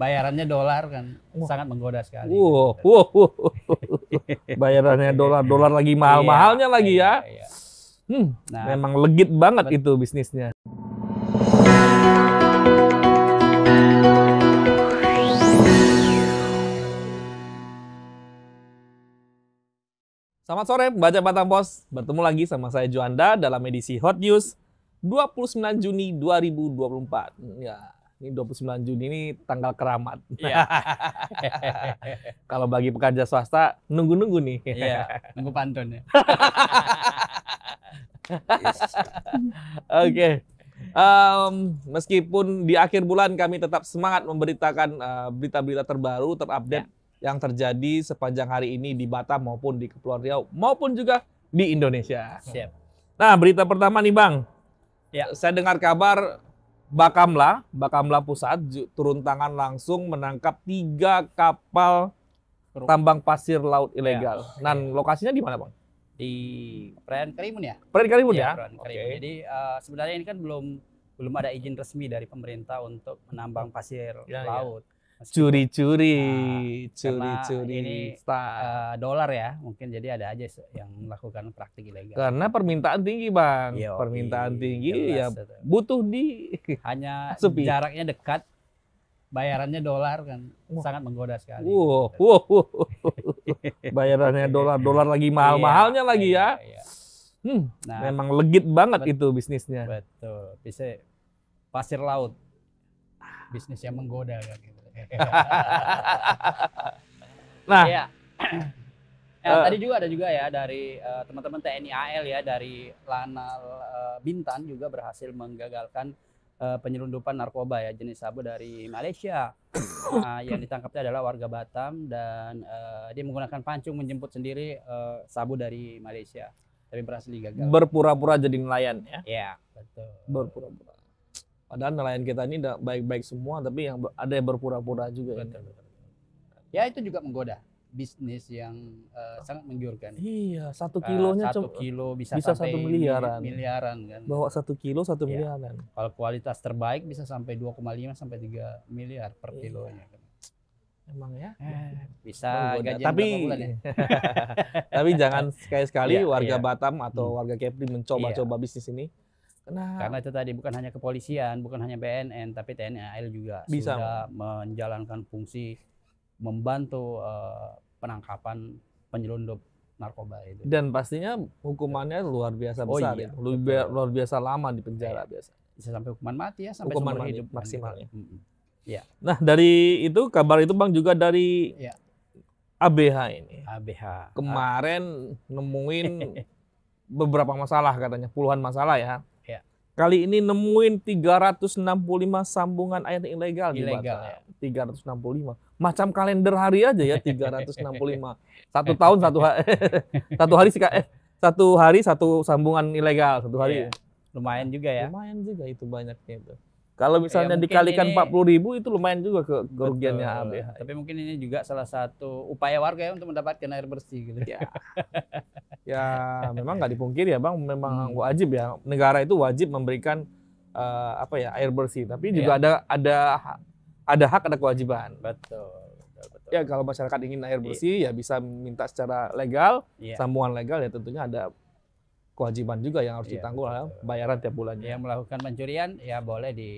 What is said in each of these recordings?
bayarannya dolar kan oh. sangat menggoda sekali. Wow, wow, wow. bayarannya dolar, dolar lagi iya, mahal-mahalnya iya, lagi ya. iya. Hmm, nah, memang legit banget bet- itu bisnisnya. Selamat sore, baca Batang Pos. Bertemu lagi sama saya Juanda dalam edisi Hot News 29 Juni 2024. Ya, ini 29 Juni ini tanggal keramat. Yeah. Kalau bagi pekerja swasta nunggu-nunggu nih. Iya, nunggu pantun ya. Oke. Okay. Um, meskipun di akhir bulan kami tetap semangat memberitakan eh, berita-berita uh, terbaru terupdate yeah. yang terjadi sepanjang hari ini di Batam maupun di Kepulauan Riau maupun juga di Indonesia. Siap. Nah, berita pertama nih Bang. Ya. Saya dengar kabar Bakamla, Bakamla Pusat turun tangan langsung menangkap tiga kapal tambang pasir laut ya, ilegal. Ya. Dan lokasinya di mana, Bang? Di Perairan Karimun ya? Perairan Karimun iya, ya? ya? Perairan Karimun. Okay. Jadi uh, sebenarnya ini kan belum belum ada izin resmi dari pemerintah untuk menambang pasir ya, ya. laut curi-curi, curi-curi nah, ini uh, dolar ya, mungkin jadi ada aja yang melakukan praktik ilegal. Karena permintaan tinggi bang, Yo, permintaan tinggi jelas, ya butuh di hanya sepi. jaraknya dekat, bayarannya dolar kan oh. sangat menggoda sekali. Wow, wow, wow. bayarannya dolar, dolar lagi mahal-mahalnya iya, lagi ya. iya, ya. Iya. Hmm, nah, memang legit banget bet, itu bisnisnya. Betul, bisa pasir laut, bisnis yang menggoda kan gitu. nah, ya. Ya, uh, tadi juga ada juga ya dari uh, teman-teman TNI AL ya dari Lanal uh, Bintan juga berhasil menggagalkan uh, penyelundupan narkoba ya jenis sabu dari Malaysia. nah yang ditangkapnya adalah warga Batam dan uh, dia menggunakan pancung menjemput sendiri uh, sabu dari Malaysia. Tapi berhasil digagal. Berpura-pura jadi nelayan ya. ya betul. Berpura-pura. Padahal nelayan kita ini baik-baik semua, tapi yang ada yang berpura-pura juga. Betul, betul. Ya itu juga menggoda bisnis yang uh, sangat menggiurkan. Iya, satu eh, kilonya uh, satu kilo bisa, bisa satu miliaran. Miliaran kan. Bawa satu kilo satu iya. miliaran. Kalau kualitas terbaik bisa sampai 2,5 sampai 3 miliar per iya. kilonya. Kan. Emang ya. Eh, bisa oh, tapi bulan ya. tapi jangan sekali-sekali iya, warga iya. Batam atau hmm. warga Kepri mencoba-coba iya. bisnis ini Nah, karena itu tadi bukan hanya kepolisian, bukan hanya BNN, tapi TNI AL juga bisa. sudah menjalankan fungsi membantu uh, penangkapan penyelundup narkoba itu. Dan pastinya hukumannya luar biasa oh, besar, iya, ya. luar, luar biasa lama di penjara ya. biasa. Bisa sampai hukuman mati ya, sampai hukuman mati, hidup maksimalnya. Ya. Nah dari itu kabar itu bang juga dari ya. ABH ini. ABH. Kemarin nemuin beberapa masalah katanya puluhan masalah ya Kali ini nemuin 365 sambungan ayat yang ilegal, ilegal di Ya. 365. Macam kalender hari aja ya 365. satu tahun satu hari satu hari sih eh satu hari satu sambungan ilegal satu hari. Ya, Lumayan juga ya. Lumayan juga itu banyaknya itu. Kalau ya, misalnya ya, dikalikan empat puluh ribu itu lumayan juga ke kerugiannya ABH. Ya. Tapi mungkin ini juga salah satu upaya warga ya untuk mendapatkan air bersih gitu. Ya, ya memang nggak dipungkiri ya bang, memang hmm. wajib ya negara itu wajib memberikan uh, apa ya air bersih. Tapi ya. juga ada ada ada hak ada kewajiban. Betul. Betul. Ya kalau masyarakat ingin air iya. bersih yeah. ya bisa minta secara legal, yeah. sambungan legal ya tentunya ada kewajiban juga yang harus iya, ditanggung ya. betul. bayaran tiap bulannya. Yang melakukan pencurian ya boleh di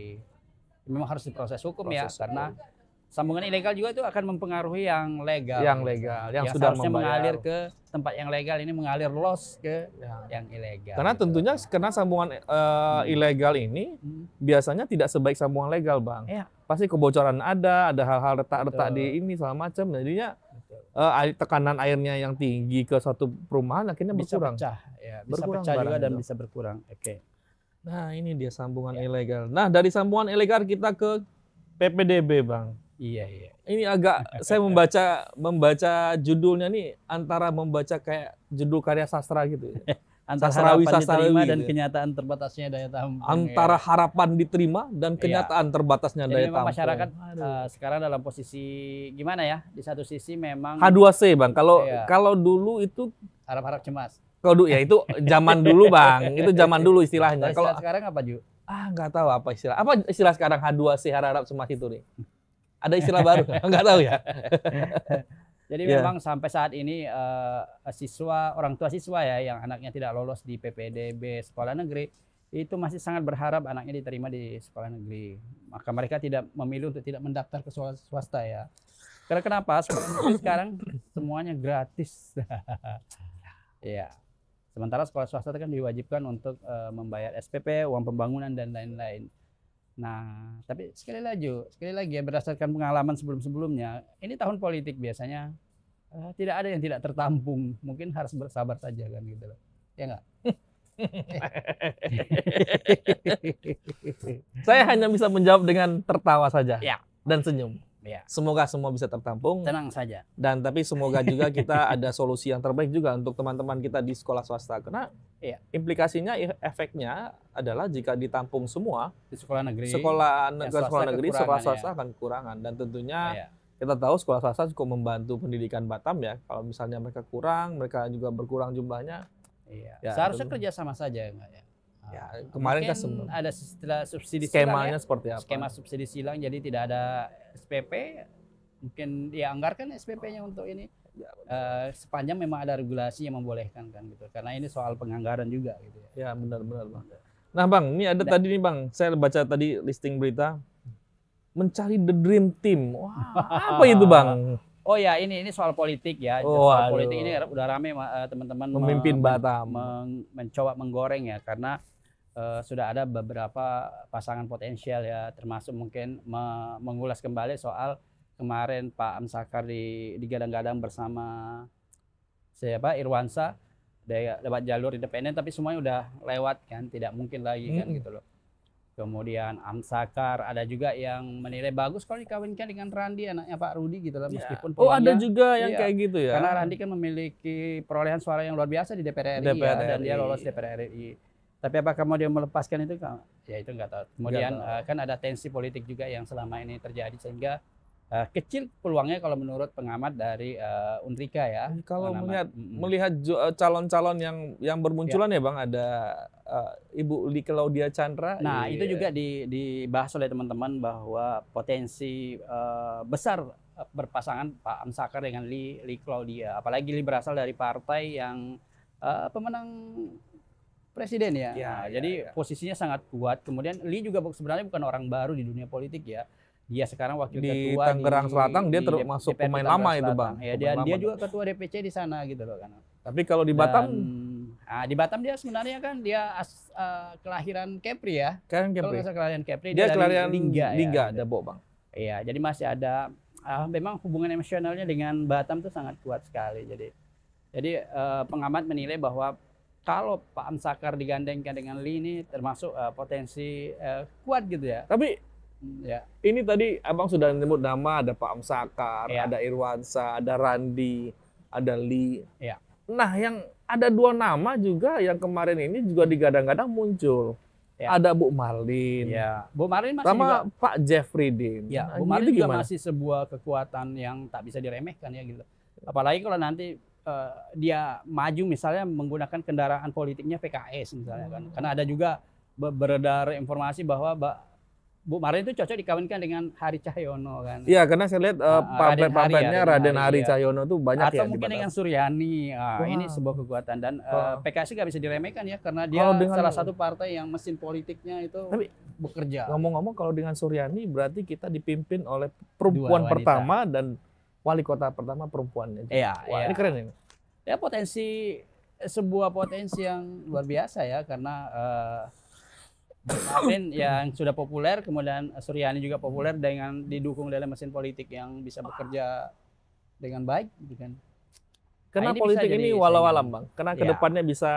memang harus diproses hukum ya, Proses ya hukum. karena sambungan ilegal juga itu akan mempengaruhi yang legal. Yang legal yang, yang sudah membayar. mengalir ke tempat yang legal ini mengalir loss ke ya. yang ilegal. Karena gitu. tentunya karena sambungan uh, hmm. ilegal ini hmm. biasanya tidak sebaik sambungan legal, Bang. Ya. Pasti kebocoran ada, ada hal-hal retak-retak di ini segala macam jadinya uh, tekanan airnya yang tinggi ke suatu perumahan akhirnya bisa berkurang. Bisa pecah, ya, bisa berkurang pecah juga dan itu. bisa berkurang. Oke. Okay. Nah, ini dia sambungan ya. ilegal. Nah, dari sambungan ilegal kita ke PPDB, Bang. Iya, iya. Ini agak saya membaca membaca judulnya nih antara membaca kayak judul karya sastra gitu. antara sastrawi, harapan sastrawi, diterima dan gitu ya. kenyataan terbatasnya daya tampung. Ya. Antara ya. harapan diterima dan iya. kenyataan ya. terbatasnya daya tampung. masyarakat uh, sekarang dalam posisi gimana ya? Di satu sisi memang H2C, Bang. Kalau ya. kalau dulu itu harap-harap cemas. Kalau dulu ya itu zaman dulu, Bang. Itu zaman dulu istilahnya. Kalau sekarang apa, Ju? Ah, nggak tahu apa istilah. Apa istilah sekarang H2C harap-harap cemas itu nih? Ada istilah baru? Nggak tahu ya. Jadi yeah. memang sampai saat ini uh, siswa orang tua siswa ya yang anaknya tidak lolos di PPDB sekolah negeri itu masih sangat berharap anaknya diterima di sekolah negeri. Maka mereka tidak memilih untuk tidak mendaftar ke sekolah swasta ya. Karena kenapa? sekarang semuanya gratis. ya. Sementara sekolah swasta kan diwajibkan untuk uh, membayar SPP, uang pembangunan dan lain-lain. Nah, tapi sekali lagi, sekali lagi ya berdasarkan pengalaman sebelum-sebelumnya, ini tahun politik biasanya uh, tidak ada yang tidak tertampung. Mungkin harus bersabar saja kan gitu loh. Ya enggak? Saya hanya bisa menjawab dengan tertawa saja ya. dan senyum. Ya. Semoga semua bisa tertampung. Tenang saja. Dan tapi semoga juga kita ada solusi yang terbaik juga untuk teman-teman kita di sekolah swasta. Karena Iya. Implikasinya efeknya adalah jika ditampung semua di sekolah negeri, sekolah ne ya, sekolah negeri, sekolah swasta ya. akan kekurangan dan tentunya ah, iya. kita tahu sekolah swasta cukup membantu pendidikan Batam ya. Kalau misalnya mereka kurang, mereka juga berkurang jumlahnya. Iya. Ya, Seharusnya kerja sama saja enggak ya? Ah, ya, kemarin kan ada subsidi skemanya silang ya. seperti apa? Skema subsidi silang jadi tidak ada SPP mungkin anggarkan SPP-nya untuk ini ya, uh, sepanjang memang ada regulasi yang membolehkan kan gitu karena ini soal penganggaran juga gitu ya ya benar-benar bang nah bang ini ada Dan, nah. tadi nih bang saya baca tadi listing berita mencari the dream team wah apa itu bang Oh ya, ini ini soal politik ya. Oh, soal aduh. politik ini udah rame eh, teman-teman memimpin bata Batam men mencoba menggoreng ya karena uh, sudah ada beberapa pasangan potensial ya termasuk mungkin me mengulas kembali soal kemarin Pak Amsakar di digadang-gadang bersama siapa Irwansa dapat jalur independen tapi semuanya udah lewat kan tidak mungkin lagi kan gitu loh kemudian Amsakar ada juga yang menilai bagus kalau dikawinkan dengan Randi anaknya Pak Rudi gitu lah iya. meskipun oh ada juga yang iya, kayak gitu ya karena Randi kan memiliki perolehan suara yang luar biasa di DPR RI, ya, DPR Ya, dan dia lolos DPR RI tapi apakah mau dia melepaskan itu ya itu nggak tahu kemudian tahu. Eh, kan ada tensi politik juga yang selama ini terjadi sehingga uh, kecil peluangnya kalau menurut pengamat dari uh, Unrika ya. Hmm, kalau melihat mm-hmm. melihat eh, calon-calon yang yang bermunculan ya, ya Bang ada uh, Ibu Li Claudia Chandra. Nah, iya. itu juga di, dibahas oleh teman-teman bahwa potensi uh, besar berpasangan Pak Amsakar dengan Li, Li Claudia. Apalagi Li berasal dari partai yang uh, pemenang presiden ya. ya nah, ya, jadi ya. posisinya sangat kuat. Kemudian Li juga sebenarnya bukan orang baru di dunia politik ya. Iya sekarang wakil di ketua Tangerang di, Selatan dia termasuk pemain lama itu bang. Ya dia lama. dia juga ketua DPC di sana gitu loh kan. Tapi kalau di Batam, Dan, nah, di Batam dia sebenarnya kan dia as, uh, kelahiran Kepri ya. Kan Kepri. Kalau kelahiran Kepri dia, dia kelahiran Lingga, ya. Lingga ya, Dabo bang. Iya jadi masih ada uh, memang hubungan emosionalnya dengan Batam tuh sangat kuat sekali jadi jadi uh, pengamat menilai bahwa kalau Pak Amsakar digandengkan dengan Lee ini termasuk uh, potensi uh, kuat gitu ya. Tapi Ya. Ini tadi abang sudah menyebut nama ada Pak Amsakar, ya. ada Irwansa, ada Randi, ada Li. Ya. Nah yang ada dua nama juga yang kemarin ini juga digadang-gadang muncul. Ya. Ada Bu Marlin. Ya. Bu Marlin masih sama juga, Pak Jeffrey Dean. Ya, nah, Bu Marlin juga gimana? masih sebuah kekuatan yang tak bisa diremehkan ya gitu. Apalagi kalau nanti uh, dia maju misalnya menggunakan kendaraan politiknya PKS misalnya kan. Karena ada juga beredar informasi bahwa Bu Marlin itu cocok dikawinkan dengan Hari Cahyono kan. Iya, karena saya lihat uh, eh, pamflet-pamfletnya ah, ah, Raden Hari, ya, Raden iya. Cahyono itu banyak Atau ya. Atau mungkin dengan Suryani. Uh, ah, wow. ini sebuah kekuatan dan uh, eh, PKS nggak bisa diremehkan ya karena dia kalau dengan, salah satu partai yang mesin politiknya itu tapi, bekerja. Ngomong-ngomong kalau dengan Suryani berarti kita dipimpin oleh perempuan pertama dan wali kota pertama perempuan. Iya, wow, iya. ini keren ini. Ya potensi sebuah potensi yang luar biasa ya karena uh, Amin yang sudah populer, kemudian Suryani juga populer dengan didukung oleh mesin politik yang bisa bekerja dengan baik, gitu kan? Karena nah, politik ini walau alam bang, karena ya. kedepannya bisa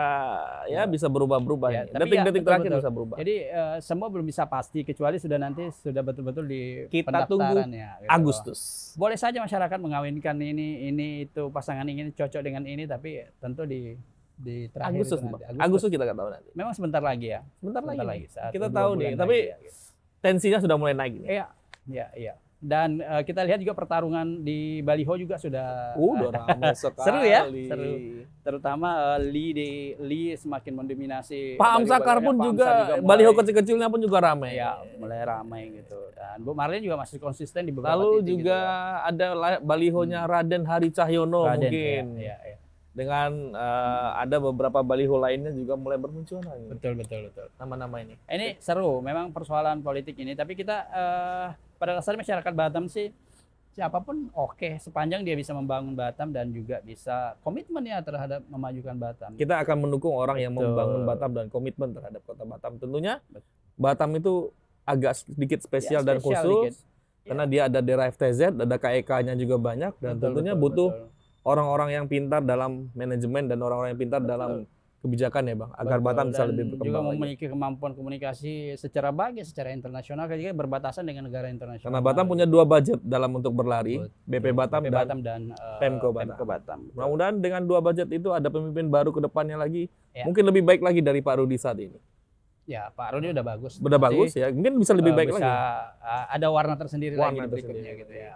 ya, ya. bisa berubah-berubah. Iya, ya, Detik-detik terakhir bisa berubah. Jadi uh, semua belum bisa pasti kecuali sudah nanti sudah betul-betul di kita tunggu ya, gitu. Agustus. Boleh saja masyarakat mengawinkan ini ini itu pasangan ingin cocok dengan ini tapi tentu di di terakhir Agustus, nanti. Agustus. Agustus kita nggak tahu nanti. Memang sebentar lagi ya. Sebentar, sebentar lagi. lagi. kita tahu nih, tapi ya. Gitu. tensinya sudah mulai naik nih. Iya, iya, iya. Dan uh, kita lihat juga pertarungan di Baliho juga sudah uh, ramai sekali. seru ya, seru. Terutama uh, Lee di Lee semakin mendominasi. Pak Amsakar pun juga, Amsa juga Baliho kecil-kecilnya pun juga ramai. Ya, mulai ramai gitu. Dan Bu Marlin juga masih konsisten di beberapa Lalu titik gitu juga gitu. ada Balihonya hmm. Raden Hari Cahyono Raden, mungkin. Iya, iya. Ya dengan uh, ada beberapa baliho lainnya juga mulai bermunculan. Lagi. Betul betul betul. Nama-nama ini. Ini seru, memang persoalan politik ini. Tapi kita uh, pada dasarnya masyarakat Batam sih siapapun oke okay, sepanjang dia bisa membangun Batam dan juga bisa komitmen ya terhadap memajukan Batam. Kita akan mendukung orang yang membangun Batam dan komitmen terhadap kota Batam. Tentunya Batam itu agak sedikit spesial, ya, spesial dan khusus dikit. karena ya. dia ada daerah FTZ, ada KEK-nya juga banyak dan Betul, tentunya Betul, butuh Betul orang-orang yang pintar dalam manajemen dan orang-orang yang pintar Betul. dalam kebijakan ya bang agar Betul. Batam bisa dan lebih berkembang juga memiliki lagi. kemampuan komunikasi secara baik ya, secara internasional juga berbatasan dengan negara internasional karena Batam punya dua budget dalam untuk berlari BP Batam BP dan, Batam dan uh, Pemko Batam, Pemko Batam. mudah dengan dua budget itu ada pemimpin baru ke depannya lagi ya. mungkin lebih baik lagi dari Pak Rudi saat ini Ya, Pak Rudi udah bagus. Udah Nanti, bagus ya. Mungkin bisa lebih eh, baik bisa, lagi. Eh, ada warna tersendiri warna lagi di berikutnya tersendiri. gitu ya.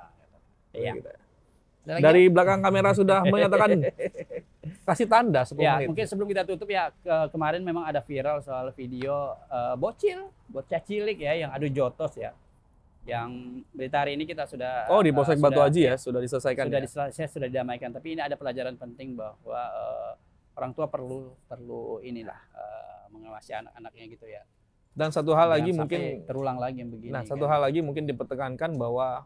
Iya. Gitu ya. Lagi. Dari ya? belakang kamera sudah menyatakan kasih tanda sebelum ya, Mungkin sebelum kita tutup ya ke kemarin memang ada viral soal video uh, bocil, bocah cilik ya yang adu jotos ya. Yang berita hari ini kita sudah Oh, di Polsek uh, eh, Batu Haji ya, sudah diselesaikan. Sudah ya? diselesaikan, sudah didamaikan, tapi ini ada pelajaran penting bahwa uh, orang tua perlu perlu inilah uh, mengawasi anak-anaknya gitu ya. Dan satu hal Jangan lagi mungkin terulang lagi yang begini. Nah, satu kan? hal lagi mungkin dipertekankan bahwa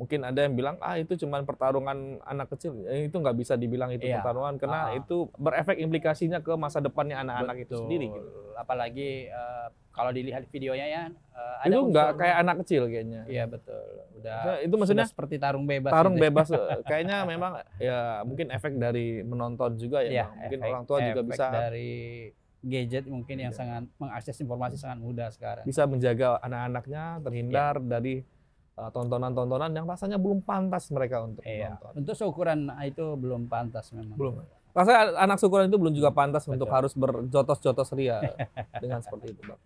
mungkin ada yang bilang ah itu cuma pertarungan anak kecil eh, itu nggak bisa dibilang itu iya. pertarungan karena ah. itu berefek implikasinya ke masa depannya anak-anak itu sendiri gitu. apalagi uh, kalau dilihat videonya ya uh, itu nggak kayak anak kecil kayaknya iya betul udah itu maksudnya sudah seperti tarung bebas tarung ini. Gitu ya. bebas eh, kayaknya memang ya mungkin efek dari menonton juga ya, ya mungkin efek, orang tua juga bisa dari gadget mungkin yang ya. sangat mengakses informasi sangat mudah sekarang bisa menjaga anak-anaknya terhindar ya. dari Eh, tontonan-tontonan yang rasanya belum pantas mereka untuk iya. nonton. Untuk seukuran ah, itu belum pantas memang. Belum. Rasanya anak seukuran itu belum juga pantas Betul. untuk harus berjotos-jotos ria dengan seperti itu, Bang.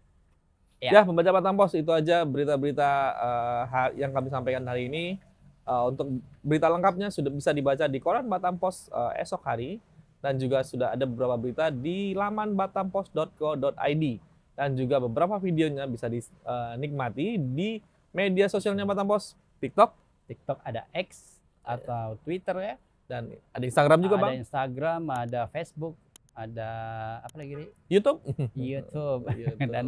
Ya. ya, pembaca Batam Pos itu aja berita-berita uh, yang kami sampaikan hari ini. Uh, untuk berita lengkapnya sudah bisa dibaca di koran Batam Pos uh, esok hari dan juga sudah ada beberapa berita di laman batampos.co.id dan juga beberapa videonya bisa dinikmati uh, di media sosialnya Batam Pos, TikTok? TikTok ada X atau Twitter ya. Dan ada Instagram juga, ada Bang? Ada Instagram, ada Facebook, ada apa lagi nih? YouTube. YouTube. YouTube. Dan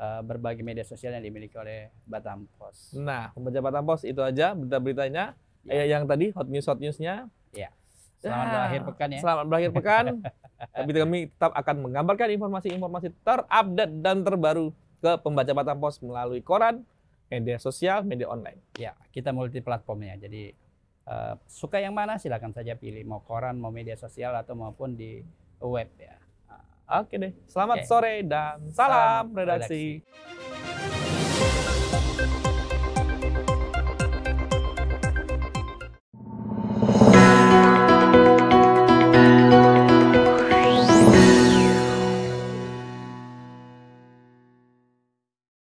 uh, berbagai media sosial yang dimiliki oleh Batam Pos. Nah, pembaca Batam Pos itu aja berita-beritanya. Ya. Eh, yang tadi hot news hot newsnya. Ya. Selamat nah, berakhir pekan ya. Selamat berakhir pekan. Tapi kami tetap akan menggambarkan informasi-informasi terupdate dan terbaru ke pembaca Batam Pos melalui koran, media sosial, media online. Ya, kita multi platform ya. Jadi uh, suka yang mana silakan saja pilih mau koran, mau media sosial atau maupun di web ya. Oke deh. Selamat okay. sore dan salam, salam redaksi. redaksi.